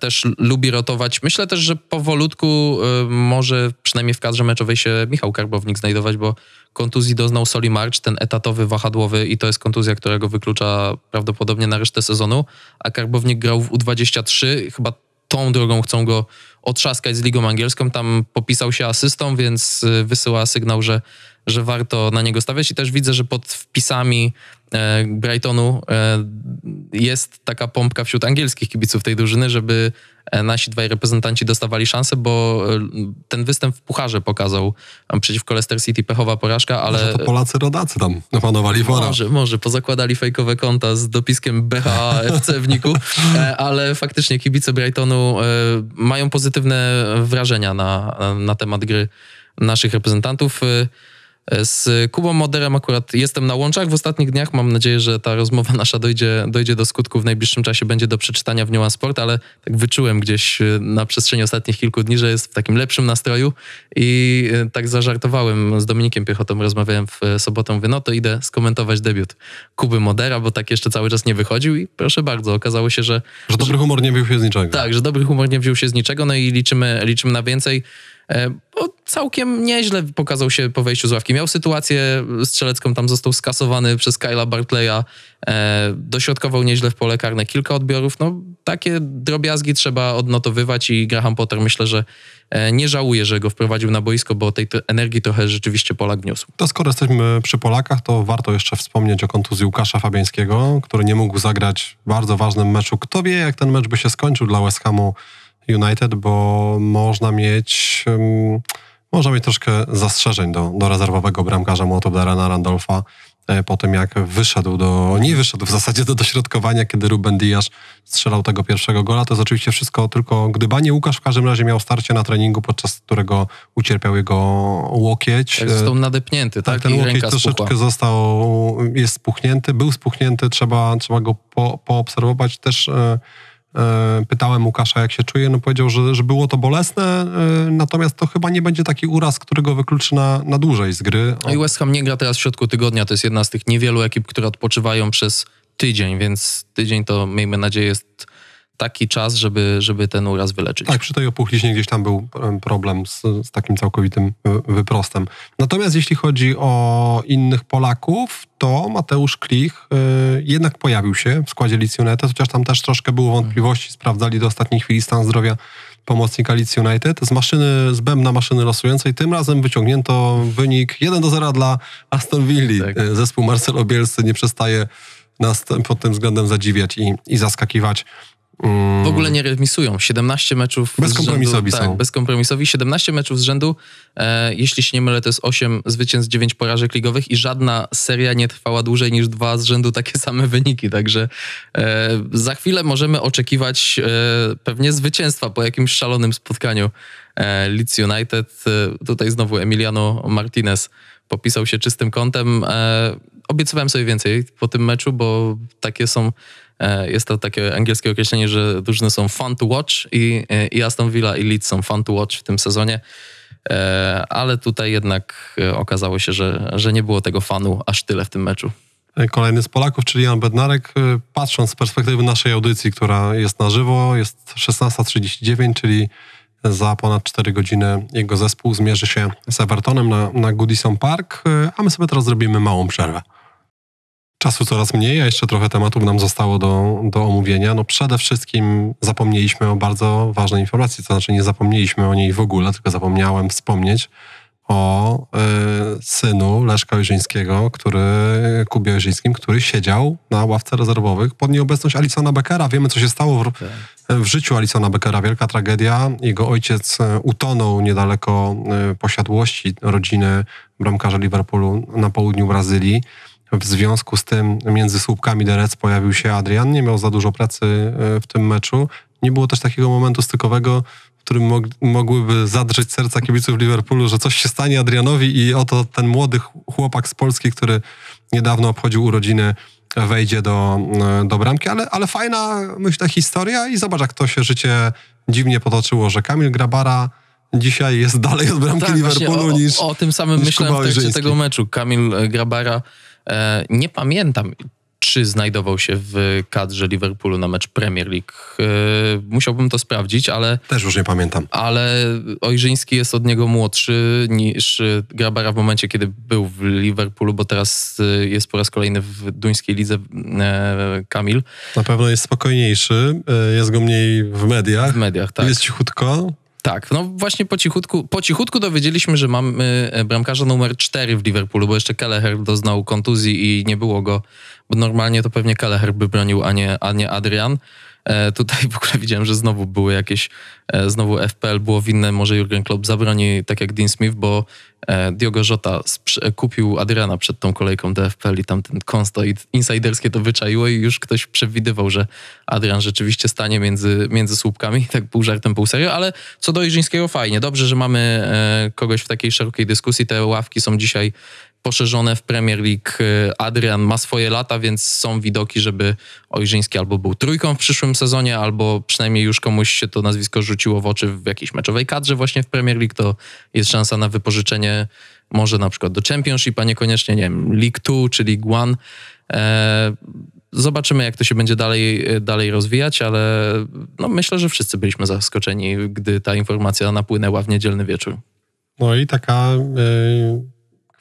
też lubi rotować. Myślę też, że powolutku y, może przynajmniej w kadrze meczowej się Michał Karbownik znajdować, bo kontuzji doznał Soli March, ten etatowy wahadłowy i to jest kontuzja, którego wyklucza prawdopodobnie na resztę sezonu, a Karbownik grał w U23, chyba tą drogą chcą go otrzaskać z ligą angielską, tam popisał się asystą, więc y, wysyła sygnał, że że warto na niego stawiać i też widzę, że pod wpisami e, Brightonu e, jest taka pompka wśród angielskich kibiców tej drużyny, żeby e, nasi dwaj reprezentanci dostawali szansę, bo ten występ w Pucharze pokazał przeciwko Leicester City pechowa porażka, ale... Może to Polacy rodacy tam napanowali fora. Może, może, pozakładali fejkowe konta z dopiskiem BHA FC w Niku, ale faktycznie kibice Brightonu mają pozytywne wrażenia na, na temat gry naszych reprezentantów. Z Kubą Moderem akurat jestem na łączach w ostatnich dniach. Mam nadzieję, że ta rozmowa nasza dojdzie, dojdzie do skutku w najbliższym czasie, będzie do przeczytania w nią Sport, ale tak wyczułem gdzieś e, na przestrzeni ostatnich kilku dni, że jest w takim lepszym nastroju i e, tak zażartowałem z Dominikiem Piechotą, rozmawiałem w e, sobotę, mówię, no to idę skomentować debiut Kuby Modera, bo tak jeszcze cały czas nie wychodził i proszę bardzo, okazało się, że... Że dobry humor nie wziął się z niczego. Tak, że dobry humor nie wziął się z niczego, no i liczymy, liczymy na więcej. E, bo całkiem nieźle pokazał się po wejściu z ławki. Miał sytuację strzelecką, tam został skasowany przez Kyla Bartleya, e, dośrodkował nieźle w pole karne kilka odbiorów. No, takie drobiazgi trzeba odnotowywać i Graham Potter myślę, że e, nie żałuje, że go wprowadził na boisko, bo tej energii trochę rzeczywiście Polak niósł. To skoro jesteśmy przy Polakach, to warto jeszcze wspomnieć o kontuzji Łukasza Fabiańskiego, który nie mógł zagrać w bardzo ważnym meczu. Kto wie, jak ten mecz by się skończył dla West Hamu United, bo można mieć, um, można mieć troszkę zastrzeżeń do, do rezerwowego bramkarza młotu Darana Randolfa e, po tym jak wyszedł do, nie wyszedł w zasadzie do dośrodkowania, kiedy Ruben Diaz strzelał tego pierwszego gola. To jest oczywiście wszystko tylko gdybanie. Łukasz w każdym razie miał starcie na treningu, podczas którego ucierpiał jego łokieć. Tak, został e, nadepnięty, tak? tak ten łokieć troszeczkę spuchła. został, jest spuchnięty, był spuchnięty, trzeba, trzeba go po, poobserwować też e, E, pytałem Łukasza, jak się czuje, no powiedział, że, że było to bolesne, e, natomiast to chyba nie będzie taki uraz, który go wykluczy na, na dłużej z gry. No I West Ham nie gra teraz w środku tygodnia, to jest jedna z tych niewielu ekip, które odpoczywają przez tydzień, więc tydzień to miejmy nadzieję jest taki czas, żeby, żeby ten uraz wyleczyć. Tak, przy tej opuchliźnie gdzieś tam był problem z, z takim całkowitym y, wyprostem. Natomiast jeśli chodzi o innych Polaków, to Mateusz Klich y, jednak pojawił się w składzie Leeds United, chociaż tam też troszkę było wątpliwości, sprawdzali do ostatniej chwili stan zdrowia pomocnika Leeds United. Z maszyny, z bębna maszyny losującej tym razem wyciągnięto wynik 1 do 0 dla Aston Villa. Tak. Y, zespół Marcelo Bielscy nie przestaje nas pod tym względem zadziwiać i, i zaskakiwać. W ogóle mm. nie remisują. 17 meczów. Bezkompromisowi rzędu, są. Tak, bezkompromisowi. 17 meczów z rzędu. E, jeśli się nie mylę, to jest 8 zwycięstw, 9 porażek ligowych i żadna seria nie trwała dłużej niż dwa z rzędu takie same wyniki. Także e, za chwilę możemy oczekiwać e, pewnie zwycięstwa po jakimś szalonym spotkaniu. E, Leeds United, e, tutaj znowu Emiliano Martinez popisał się czystym kątem. E, obiecywałem sobie więcej po tym meczu, bo takie są E, jest to takie angielskie określenie, że drużyny są fun to watch i, e, i Aston Villa i Leeds są fun to watch w tym sezonie. E, ale tutaj jednak okazało się, że, że nie było tego fanu aż tyle w tym meczu. Kolejny z Polaków, czyli Jan Bednarek. Patrząc z perspektywy naszej audycji, która jest na żywo, jest 16.39, czyli za ponad 4 godziny jego zespół zmierzy się z Evertonem na, na Goodison Park, a my sobie teraz zrobimy małą przerwę. Czasu coraz mniej, a jeszcze trochę tematów nam zostało do, do omówienia. No przede wszystkim zapomnieliśmy o bardzo ważnej informacji, to znaczy nie zapomnieliśmy o niej w ogóle, tylko zapomniałem wspomnieć o y, synu Leszka Ojrzyńskiego, który, Kubie Ojrzyńskim, który siedział na ławce rezerwowych pod nieobecność Alisona Beckera. Wiemy, co się stało w, tak. w życiu Alisona Beckera. Wielka tragedia. Jego ojciec e, utonął niedaleko y, posiadłości rodziny bramkarza Liverpoolu na południu Brazylii. W związku z tym między słupkami Derec pojawił się Adrian, nie miał za dużo pracy e, w tym meczu. Nie było też takiego momentu stykowego, w którym mog mogłyby zadrzeć serca kibiców Liverpoolu, że coś się stanie Adrianowi i oto ten młody chłopak z Polski, który niedawno obchodził urodziny, wejdzie do, e, do bramki, ale, ale fajna, myślę, historia i zobacz, jak to się życie dziwnie potoczyło, że Kamil Grabara dzisiaj jest dalej od bramki tak, Liverpoolu o, niż. O, o tym samym myślałem w trakcie tego meczu. Kamil Grabara E, nie pamiętam, czy znajdował się w kadrze Liverpoolu na mecz Premier League. E, musiałbym to sprawdzić, ale... Też już nie pamiętam. Ale Ojrzyński jest od niego młodszy niż Grabara w momencie, kiedy był w Liverpoolu, bo teraz e, jest po raz kolejny w duńskiej lidze Kamil. Na pewno jest spokojniejszy, jest go mniej w mediach. W mediach, tak. Jest cichutko, tak, no właśnie po cichutku, po cichutku dowiedzieliśmy, że mamy e, bramkarza numer 4 w Liverpoolu, bo jeszcze Kelleher doznał kontuzji i nie było go, bo normalnie to pewnie Kelleher by bronił, a nie, a nie Adrian. E, tutaj w ogóle widziałem, że znowu były jakieś, e, znowu FPL było winne, może Jurgen Klopp zabroni, tak jak Dean Smith, bo e, Diogo Jota kupił Adriana przed tą kolejką do FPL i tam ten konsto insiderskie to wyczaiło i już ktoś przewidywał, że Adrian rzeczywiście stanie między, między słupkami, tak pół żartem, pół serio, ale co do Iżyńskiego fajnie, dobrze, że mamy kogoś w takiej szerokiej dyskusji, te ławki są dzisiaj poszerzone w Premier League. Y, Adrian ma swoje lata, więc są widoki, żeby Ojrzyński albo był trójką w przyszłym sezonie, albo przynajmniej już komuś się to nazwisko rzuciło w oczy w jakiejś meczowej kadrze właśnie w Premier League, to jest szansa na wypożyczenie może na przykład do Championship, a niekoniecznie, nie wiem, League 2 czy League 1. Eee, zobaczymy, jak to się będzie dalej, e, dalej rozwijać, ale no, myślę, że wszyscy byliśmy zaskoczeni, gdy ta informacja napłynęła w niedzielny wieczór. No i taka... Yy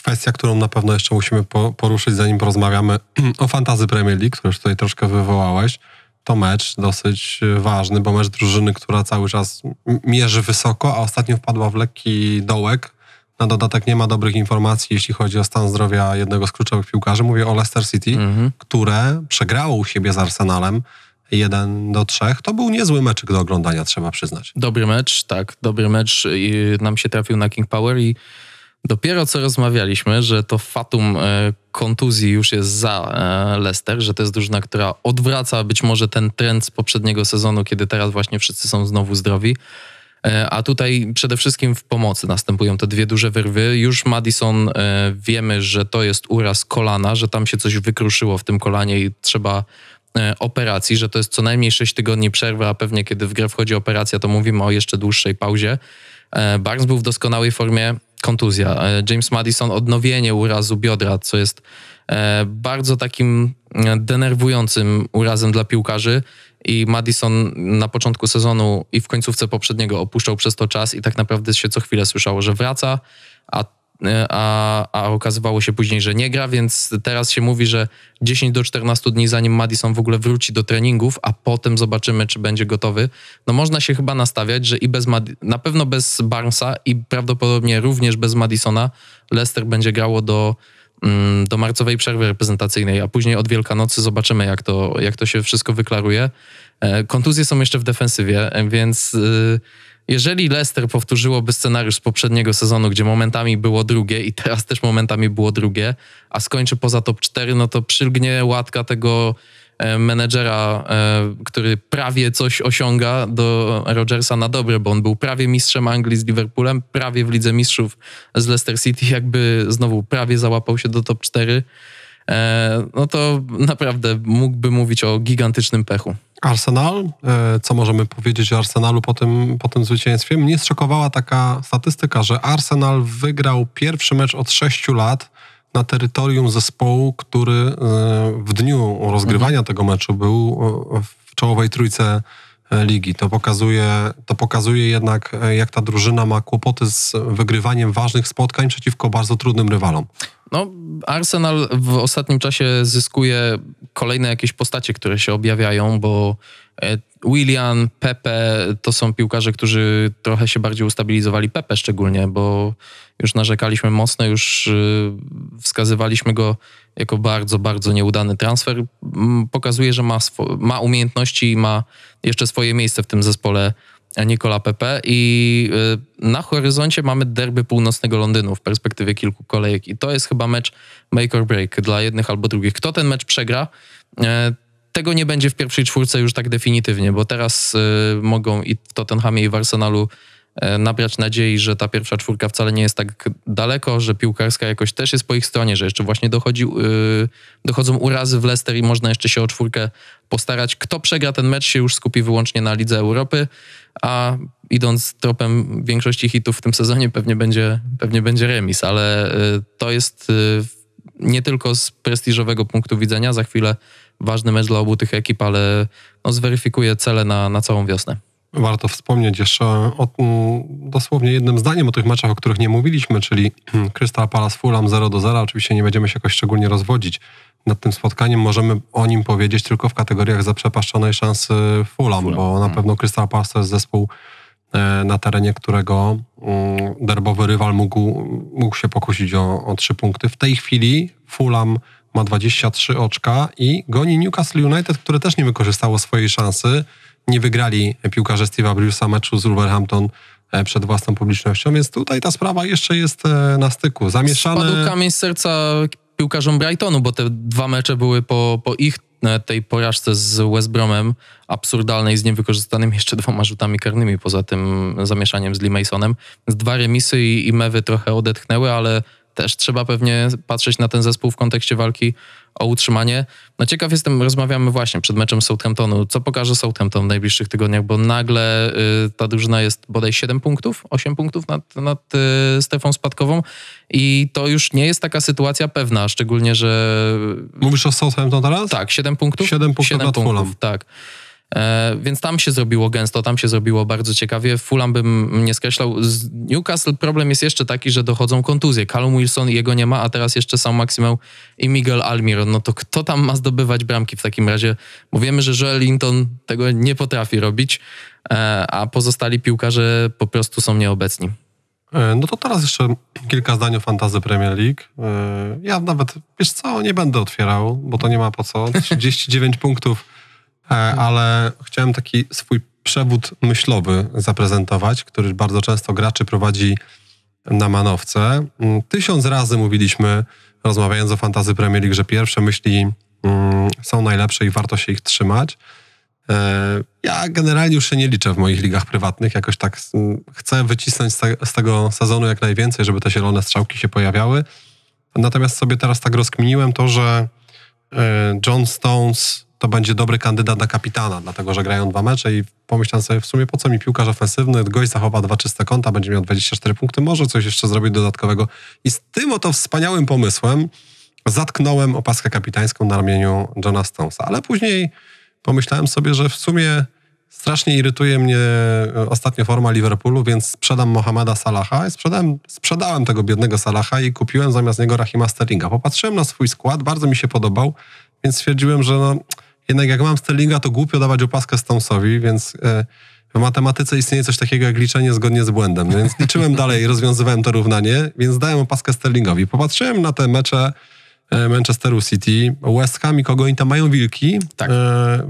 kwestia, którą na pewno jeszcze musimy poruszyć, zanim porozmawiamy o fantazy Premier League, który już tutaj troszkę wywołałeś, to mecz dosyć e, ważny, bo mecz drużyny, która cały czas mierzy wysoko, a ostatnio wpadła w lekki dołek. Na dodatek nie ma dobrych informacji, jeśli chodzi o stan zdrowia jednego z kluczowych piłkarzy. Mówię o Leicester City, mhm. które przegrało u siebie z Arsenalem 1 do 3. To był niezły meczyk do oglądania, trzeba przyznać. Dobry mecz, tak. Dobry mecz. Nam się trafił na King Power i Dopiero co rozmawialiśmy, że to fatum e, kontuzji już jest za e, Leicester, że to jest drużyna, która odwraca być może ten trend z poprzedniego sezonu, kiedy teraz właśnie wszyscy są znowu zdrowi. E, a tutaj przede wszystkim w pomocy następują te dwie duże wyrwy. Już Madison wiemy, że to jest uraz kolana, że tam się coś wykruszyło w tym kolanie i trzeba operacji, że to jest co najmniej 6 tygodni przerwy, a pewnie kiedy w grę wchodzi operacja, to mówimy o jeszcze dłuższej pauzie. Barnes był w doskonałej formie, kontuzja. E, James Madison odnowienie urazu biodra, co jest e, bardzo takim e, denerwującym urazem dla piłkarzy i Madison na początku sezonu i w końcówce poprzedniego opuszczał przez to czas i tak naprawdę się co chwilę słyszało, że wraca, a E, a, a okazywało się później, że nie gra, więc teraz się mówi, że 10 do 14 dni zanim Madison w ogóle wróci do treningów, a potem zobaczymy, czy będzie gotowy. No można się chyba nastawiać, że i bez Mad na pewno bez Barnesa i prawdopodobnie również bez Madisona Leicester będzie grało do, mm, do marcowej przerwy reprezentacyjnej, a później od Wielkanocy zobaczymy, jak to, jak to się wszystko wyklaruje. E, kontuzje są jeszcze w defensywie, więc y, jeżeli Leicester powtórzyłoby scenariusz z poprzedniego sezonu, gdzie momentami było drugie i teraz też momentami było drugie, a skończy poza top 4, no to przylgnie łatka tego e, menedżera, e, który prawie coś osiąga do Rodgersa na dobre, bo on był prawie mistrzem Anglii z Liverpoolem, prawie w Lidze Mistrzów z Leicester City, jakby znowu prawie załapał się do top 4, e, no to naprawdę mógłby mówić o gigantycznym pechu. Arsenal, e, co możemy powiedzieć o Arsenalu po tym, po tym zwycięstwie? Mnie zszokowała taka statystyka, że Arsenal wygrał pierwszy mecz od 6 lat na terytorium zespołu, który e, w dniu rozgrywania mhm. tego meczu był e, w czołowej trójce ligi. To pokazuje, to pokazuje jednak, jak ta drużyna ma kłopoty z wygrywaniem ważnych spotkań przeciwko bardzo trudnym rywalom. No, Arsenal w ostatnim czasie zyskuje kolejne jakieś postacie, które się objawiają, bo e, William, Pepe to są piłkarze, którzy trochę się bardziej ustabilizowali. Pepe szczególnie, bo już narzekaliśmy mocno, już y, wskazywaliśmy go jako bardzo, bardzo nieudany transfer. Pokazuje, że ma, ma umiejętności i ma jeszcze swoje miejsce w tym zespole Nikola Pepe i y, na horyzoncie mamy derby północnego Londynu w perspektywie kilku kolejek i to jest chyba mecz make or break dla jednych albo drugich. Kto ten mecz przegra, y, tego nie będzie w pierwszej czwórce już tak definitywnie, bo teraz y, mogą i w Tottenhamie i w Arsenalu nabrać nadziei, że ta pierwsza czwórka wcale nie jest tak daleko, że piłkarska jakoś też jest po ich stronie, że jeszcze właśnie dochodzi, dochodzą urazy w Leicester i można jeszcze się o czwórkę postarać. Kto przegra ten mecz się już skupi wyłącznie na Lidze Europy a idąc tropem większości hitów w tym sezonie pewnie będzie, pewnie będzie remis, ale y, to jest y, nie tylko z prestiżowego punktu widzenia, za chwilę ważny mecz dla obu tych ekip, ale no, zweryfikuje cele na, na całą wiosnę. Warto wspomnieć jeszcze o, mm, dosłownie jednym zdaniem o tych meczach, o których nie mówiliśmy, czyli hmm, Crystal Palace Fulham 0 0. Oczywiście nie będziemy się jakoś szczególnie rozwodzić nad tym spotkaniem możemy o nim powiedzieć tylko w kategoriach zaprzepaszczonej szansy Fulham, Fulham. bo na tak. pewno Crystal Palace to jest zespół e, na terenie którego mm, derbowy rywal mógł, mógł się pokusić o, o punkty. W tej chwili Fulham ma 23 oczka i goni Newcastle United, które też nie wykorzystało swojej szansy. Nie wygrali piłkarze Steve'a Bruce'a meczu z Wolverhampton e, przed własną publicznością, więc tutaj ta sprawa jeszcze jest e, na styku. Zamieszane... Spadł kamień z serca piłkarzom Brightonu, bo te dwa mecze były po, po ich e, tej porażce z West Bromem, absurdalnej z niewykorzystanymi jeszcze dwoma rzutami karnymi, poza tym zamieszaniem z Lee Masonem. Dwa remisy i, i mewy trochę odetchnęły, ale też trzeba pewnie patrzeć na ten zespół w kontekście walki o utrzymanie. No ciekaw jestem, rozmawiamy właśnie przed meczem Southamptonu. Co pokaże Southampton w najbliższych tygodniach, bo nagle y, ta drużyna jest bodaj 7 punktów, 8 punktów nad, nad y, spadkową i to już nie jest taka sytuacja pewna, szczególnie, że... Mówisz o Southampton teraz? Tak, 7 punktów. 7 punktów 7 punktów, tak. E, więc tam się zrobiło gęsto, tam się zrobiło bardzo ciekawie. Fulham bym nie skreślał. Z Newcastle problem jest jeszcze taki, że dochodzą kontuzje. Callum Wilson jego nie ma, a teraz jeszcze sam Maximał i Miguel Almiron. No to kto tam ma zdobywać bramki w takim razie? Bo wiemy, że Joel Linton tego nie potrafi robić, e, a pozostali piłkarze po prostu są nieobecni. E, no to teraz jeszcze kilka zdań o Fantazy Premier League. Ja nawet, wiesz co, nie będę otwierał, bo to nie ma po co. 39 punktów E, ale chciałem taki swój przewód myślowy zaprezentować, który bardzo często graczy prowadzi na manowce. Mm, tysiąc razy mówiliśmy, rozmawiając o fantazy Premier League, że pierwsze myśli mm, są najlepsze i warto się ich trzymać. E, ja generalnie już się nie liczę w moich ligach prywatnych. Jakoś tak mm, chcę wycisnąć z tego sezonu jak najwięcej, żeby te zielone strzałki się pojawiały. Natomiast sobie teraz tak rozkminiłem to, że e, John Stones to będzie dobry kandydat na kapitana, dlatego że grają dwa mecze i pomyślałem sobie w sumie po co mi piłkarz ofensywny, gość zachowa dwa czyste konta, będzie miał 24 punkty, może coś jeszcze zrobić dodatkowego. I z tym oto wspaniałym pomysłem zatknąłem opaskę kapitańską na ramieniu Johna Stonesa, ale później pomyślałem sobie, że w sumie strasznie irytuje mnie e, ostatnio forma Liverpoolu, więc sprzedam Mohameda Salaha i sprzedałem, sprzedałem tego biednego Salaha i kupiłem zamiast niego Rahima Sterlinga. Popatrzyłem na swój skład, bardzo mi się podobał, więc stwierdziłem, że no jednak jak mam Sterlinga, to głupio dawać opaskę Stonesowi, więc e, w matematyce istnieje coś takiego jak liczenie zgodnie z błędem. więc liczyłem dalej, rozwiązywałem to równanie, więc dałem opaskę Sterlingowi. Popatrzyłem na te mecze e, Manchesteru City, West Ham i kogo oni tam mają wilki tak. E,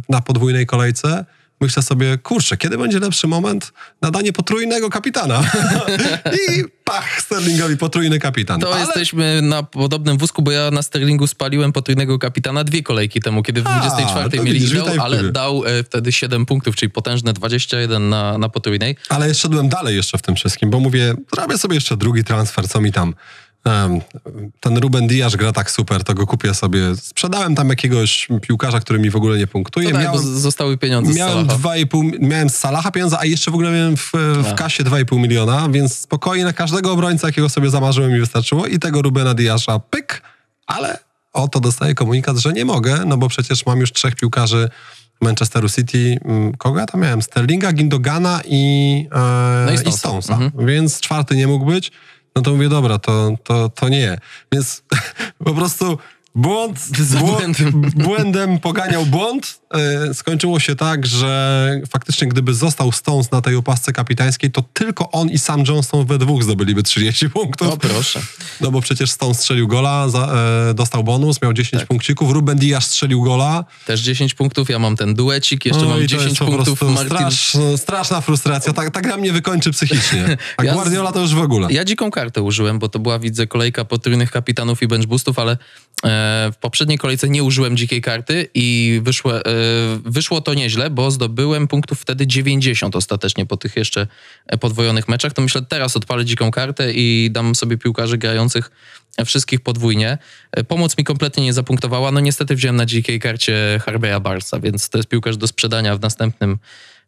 na podwójnej kolejce myślę sobie, kurczę, kiedy będzie lepszy moment? Nadanie potrójnego kapitana. I pach, Sterlingowi potrójny kapitan. To Ale... jesteśmy na podobnym wózku, bo ja na Sterlingu spaliłem potrójnego kapitana dwie kolejki temu, kiedy w 24 A, mieli ale dał e, wtedy 7 punktów, czyli potężne 21 na, na potrójnej. Ale szedłem dalej jeszcze w tym wszystkim, bo mówię, robię sobie jeszcze drugi transfer, co mi tam ten Ruben Diasz gra tak super, to go kupię sobie. Sprzedałem tam jakiegoś piłkarza, który mi w ogóle nie punktuje. No tak, miałem, zostały pieniądze miałem z Salaha. miałem z Salaha pieniądze, a jeszcze w ogóle miałem w, w tak. kasie 2,5 miliona, więc spokojnie na każdego obrońca, jakiego sobie zamarzyłem mi wystarczyło i tego Rubena Diasza pyk, ale oto dostaję komunikat, że nie mogę, no bo przecież mam już trzech piłkarzy Manchesteru City, mm, kogo ja tam miałem? Sterlinga, Gindogana i, e, no i Stonesa. Mhm. Więc czwarty nie mógł być. No to mówię, dobra, to, to, to nie. Więc po prostu błąd, błąd błędem poganiał błąd, E, skończyło się tak, że faktycznie gdyby został Stones na tej opasce kapitańskiej, to tylko on i sam Johnston we dwóch zdobyliby 30 punktów. No proszę. No bo przecież Stones strzelił gola, za, e, dostał bonus, miał 10 tak. punkcików, Ruben Diaz strzelił gola. Też 10 punktów, ja mam ten duecik, jeszcze no mam 10 punktów. Martin... Strasz, straszna frustracja, ta, ta gra mnie wykończy psychicznie. A ja Guardiola to już w ogóle. Ja dziką kartę użyłem, bo to była, widzę, kolejka potrójnych kapitanów i bench boostów, ale e, w poprzedniej kolejce nie użyłem dzikiej karty i wyszły, e, wyszło to nieźle, bo zdobyłem punktów wtedy 90 ostatecznie po tych jeszcze e, podwojonych meczach. To myślę, teraz odpalę dziką kartę i dam sobie piłkarzy grających wszystkich podwójnie. E, pomoc mi kompletnie nie zapunktowała. No niestety wziąłem na dzikiej karcie Harveya Barsa, więc to jest piłkarz do sprzedania w następnym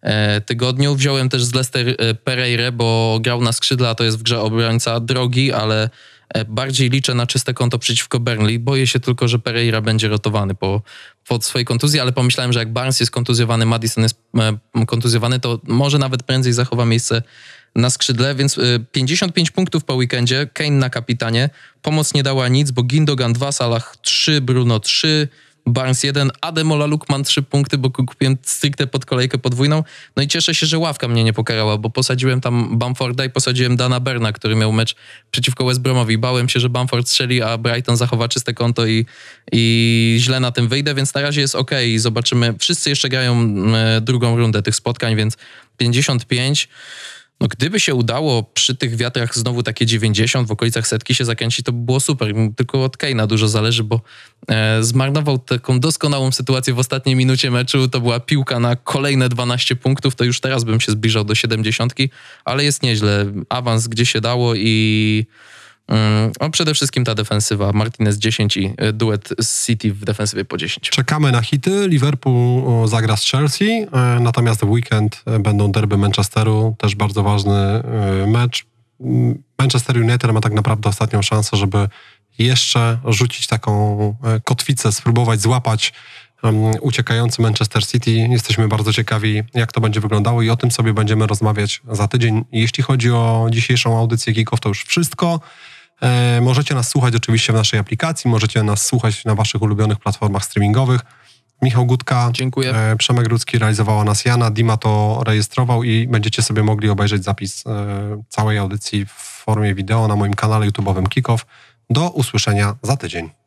e, tygodniu. Wziąłem też z Leicester Pereire, bo grał na skrzydła, to jest w grze obrońca drogi, ale E, bardziej liczę na czyste konto przeciwko Burnley. Boję się tylko, że Pereira będzie rotowany po, po swojej kontuzji, ale pomyślałem, że jak Barnes jest kontuzjowany, Madison jest e, kontuzjowany, to może nawet prędzej zachowa miejsce na skrzydle, więc 55 e, punktów po weekendzie, Kane na kapitanie. Pomoc nie dała nic, bo Gindogan 2, Salah 3, Bruno 3, Barnes 1, Ademola Lukman 3 punkty, bo kupiłem stricte pod kolejkę podwójną. No i cieszę się, że ławka mnie nie pokarała, bo posadziłem tam Bamforda i posadziłem Dana Berna, który miał mecz przeciwko West Bromowi. Bałem się, że Bamford strzeli, a Brighton zachowa czyste konto i, i źle na tym wyjdę, więc na razie jest ok. i Zobaczymy. Wszyscy jeszcze grają e, drugą rundę tych spotkań, więc 55 no gdyby się udało przy tych wiatrach znowu takie 90 w okolicach setki się zakręcić, to by było super. Tylko od Kejna dużo zależy, bo e, zmarnował taką doskonałą sytuację w ostatniej minucie meczu. To była piłka na kolejne 12 punktów, to już teraz bym się zbliżał do 70, ale jest nieźle. Awans gdzie się dało i a mm, przede wszystkim ta defensywa. Martinez 10 i e, duet z City w defensywie po 10. Czekamy na hity. Liverpool zagra z Chelsea, e, natomiast w weekend e, będą derby Manchesteru, też bardzo ważny mecz. Mm, Manchester United ma tak naprawdę ostatnią szansę, żeby jeszcze rzucić taką kotwicę, spróbować złapać uciekający Manchester City. Jesteśmy bardzo ciekawi, jak to będzie wyglądało i o tym sobie będziemy rozmawiać za tydzień. Jeśli chodzi o dzisiejszą audycję Geeków, to już wszystko. E, możecie nas słuchać oczywiście w naszej aplikacji, możecie nas słuchać na waszych ulubionych platformach streamingowych. Michał Gutka, Dziękuję. E, Przemek Rudzki realizowała nas Jana, Dima to rejestrował i będziecie sobie mogli obejrzeć zapis e, całej audycji w formie wideo na moim kanale YouTube'owym Kickoff. Do usłyszenia za tydzień.